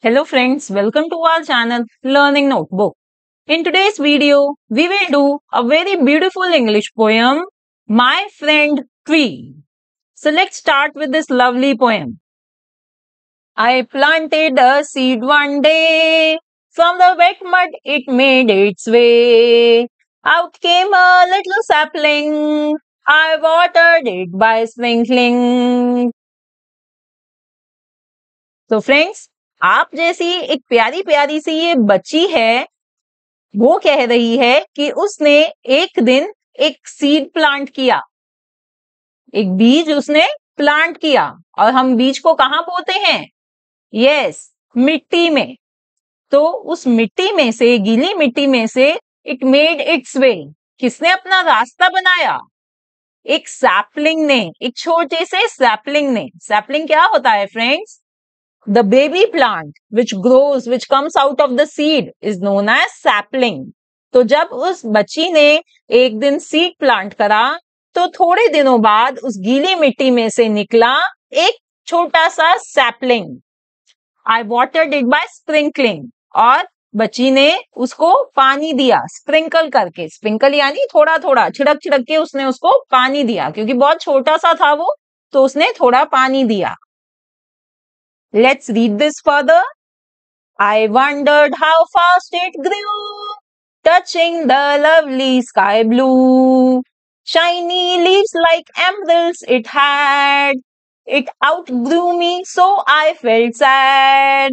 Hello friends, welcome to our channel Learning Notebook. In today's video, we will do a very beautiful English poem, My Friend Tree. So let's start with this lovely poem. I planted a seed one day, from the wet mud it made its way. Out came a little sapling, I watered it by sprinkling. So friends, आप जैसी एक प्यारी प्यारी सी ये बच्ची है वो कह रही है कि उसने एक दिन एक सीड प्लांट किया एक बीज उसने प्लांट किया और हम बीज को कहा बोते हैं यस मिट्टी में तो उस मिट्टी में से गीली मिट्टी में से इट मेड इट्स वे किसने अपना रास्ता बनाया एक सैपलिंग ने एक छोटे से सैपलिंग ने सैपलिंग क्या होता है friends The baby plant which grows, which comes out of the seed is known as sapling. तो जब उस बच्ची ने एक दिन सीड प्लांट करा तो थोड़े दिनों बाद उस गीली मिट्टी में से निकला एक छोटा सा sapling I watered it by sprinkling और बच्ची ने उसको पानी दिया स्प्रिंकल करके स्प्रिंकल यानी थोड़ा थोड़ा छिड़क छिड़क के उसने उसको पानी दिया क्योंकि बहुत छोटा सा था वो तो उसने थोड़ा पानी दिया Let's read this further. I wondered how fast it grew, touching the lovely sky blue. Shiny leaves like emeralds it had. It outgrew me, so I felt sad.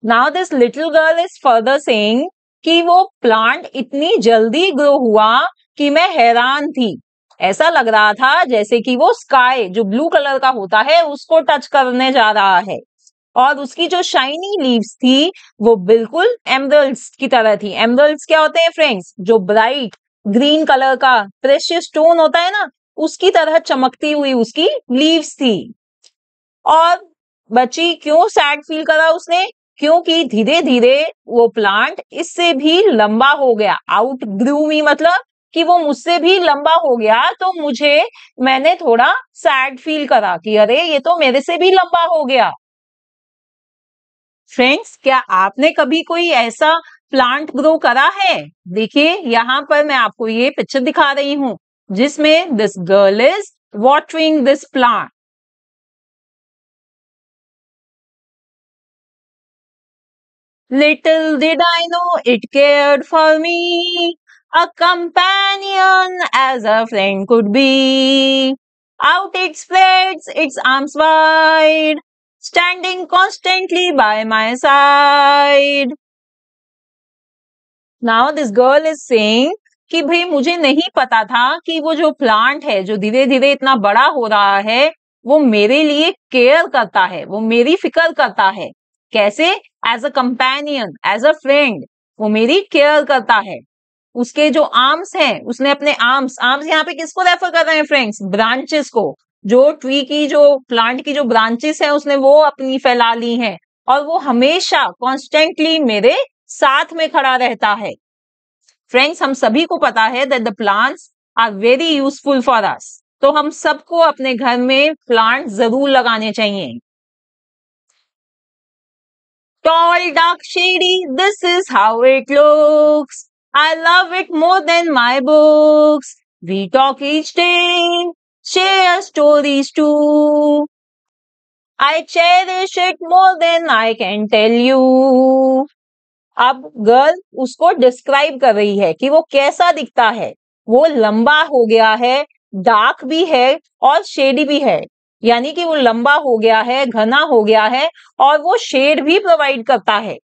Now this little girl is further saying कि वो plant इतनी जल्दी grow हुआ कि मैं हैरान थी ऐसा लग रहा था जैसे कि वो स्काई जो ब्लू कलर का होता है उसको टच करने जा रहा है और उसकी जो शाइनी लीव्स थी वो बिल्कुल एमरल्स की तरह थी एमरल्स क्या होते हैं फ्रेंड्स जो ब्राइट ग्रीन कलर का फ्रेश स्टोन होता है ना उसकी तरह चमकती हुई उसकी लीव्स थी और बच्ची क्यों सैड फील करा उसने क्योंकि धीरे धीरे वो प्लांट इससे भी लंबा हो गया आउट ग्रू मतलब कि वो मुझसे भी लंबा हो गया तो मुझे मैंने थोड़ा सैड फील करा कि अरे ये तो मेरे से भी लंबा हो गया फ्रेंड्स क्या आपने कभी कोई ऐसा प्लांट ग्रो करा है देखिए यहाँ पर मैं आपको ये पिक्चर दिखा रही हूँ जिसमें this girl is watering this plant Little did I know it cared for me. A companion as a friend could be. Out it spreads its arms wide, standing constantly by my side. Now this girl is saying कि भाई मुझे नहीं पता था कि वो जो plant है जो धीरे धीरे इतना बड़ा हो रहा है वो मेरे लिए केयर करता है वो मेरी फिक्र करता है कैसे as a companion as a friend वो मेरी केयर करता है उसके जो आर्म्स हैं उसने अपने आर्म्स आर्म्स यहाँ पे किसको रेफर कर रहे हैं फ्रेंड्स ब्रांचेस को जो ट्री की जो प्लांट की जो ब्रांचेस हैं उसने वो अपनी फैला ली हैं और वो हमेशा कॉन्स्टेंटली मेरे साथ में खड़ा रहता है फ्रेंड्स हम सभी को पता है that the plants are very useful for us तो हम सबको अपने घर में प्लांट जरूर लगाने चाहिए tall dark shady this is how it looks I love it more than my books. We talk each day, share stories too. I cherish it more than I can tell you. अब girl उसको describe कर रही है कि वो कैसा दिखता है वो लंबा हो गया है डार्क भी है और शेडी भी है यानी कि वो लंबा हो गया है घना हो गया है और वो शेड भी प्रोवाइड करता है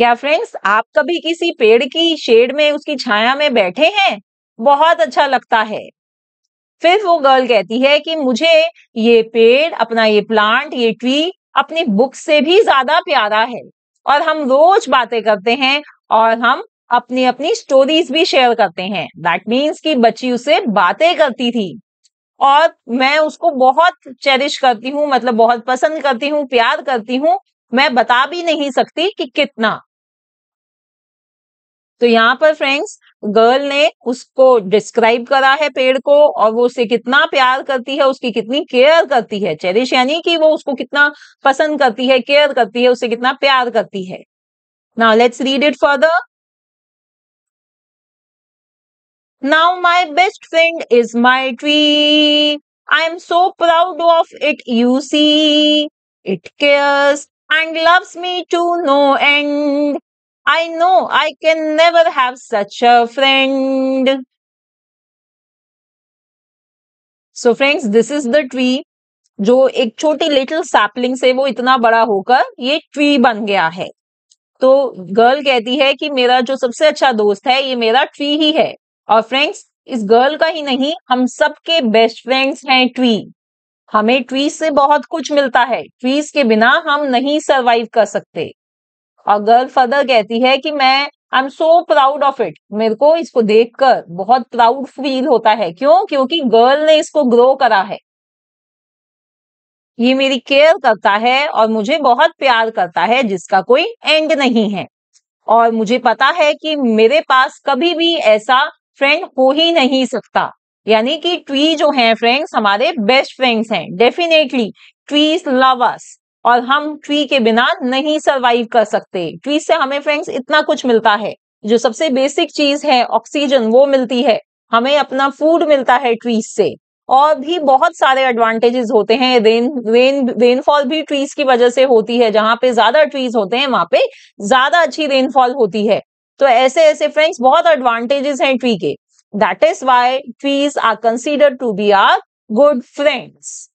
क्या फ्रेंड्स आप कभी किसी पेड़ की शेड में उसकी छाया में बैठे हैं बहुत अच्छा लगता है फिर वो गर्ल कहती है कि मुझे ये पेड़ अपना ये प्लांट ये ट्री अपनी बुक से भी ज्यादा प्यारा है और हम रोज बातें करते हैं और हम अपनी अपनी स्टोरीज भी शेयर करते हैं दैट मीन्स कि बच्ची उससे बातें करती थी और मैं उसको बहुत चेरिश करती हूँ मतलब बहुत पसंद करती हूँ प्यार करती हूँ मैं बता भी नहीं सकती कि कितना तो यहाँ पर फ्रेंड्स गर्ल ने उसको डिस्क्राइब करा है पेड़ को और वो उसे कितना प्यार करती है उसकी कितनी केयर करती है चेरिश यानी कि वो उसको कितना पसंद करती है केयर करती है उसे कितना प्यार करती है now let's read it further now my best friend is my tree I am so proud of it you see it cares and loves me to no end I know I can never have such a friend. So friends, this is the tree जो एक छोटी little sapling से वो इतना बड़ा होकर ये tree बन गया है तो गर्ल कहती है कि मेरा जो सबसे अच्छा दोस्त है ये मेरा ट्री ही है और फ्रेंड्स इस गर्ल का ही नहीं हम सबके बेस्ट फ्रेंड्स हैं ट्री हमें ट्री से बहुत कुछ मिलता है ट्रीज के बिना हम नहीं सरवाइव कर सकते और गर्ल फर्दर कहती है कि मैं I am so proud of it मेरे को इसको देखकर बहुत प्राउड फील होता है क्यों क्योंकि गर्ल ने इसको ग्रो करा है ये मेरी केयर करता है और मुझे बहुत प्यार करता है जिसका कोई एंड नहीं है और मुझे पता है कि मेरे पास कभी भी ऐसा फ्रेंड हो ही नहीं सकता यानी कि ट्वी जो है फ्रेंड्स हमारे बेस्ट फ्रेंड्स हैं डेफिनेटली ट्वीज लव अस और हम ट्री के बिना नहीं सरवाइव कर सकते ट्री से हमें फ्रेंड्स इतना कुछ मिलता है जो सबसे बेसिक चीज है ऑक्सीजन वो मिलती है हमें अपना फूड मिलता है ट्रीज से और भी बहुत सारे एडवांटेजेस होते हैं रेन रेन रेनफॉल भी ट्रीज की वजह से होती है जहां पे ज्यादा ट्रीज होते हैं वहां पे ज्यादा अच्छी रेनफॉल होती है तो ऐसे ऐसे फ्रेंड्स बहुत एडवांटेजेस हैं ट्री के that is why trees are consider to be are good friends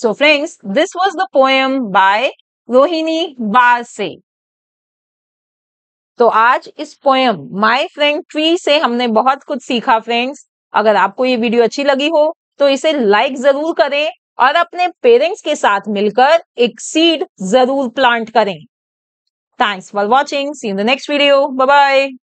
so friends this was the poem बाय रोहिणी Barse. तो आज इस पोएम माय फ्रेंड ट्री से हमने बहुत कुछ सीखा फ्रेंड्स अगर आपको ये वीडियो अच्छी लगी हो तो इसे लाइक जरूर करें और अपने पेरेंट्स के साथ मिलकर एक सीड जरूर प्लांट करें thanks for watching see in the next video bye bye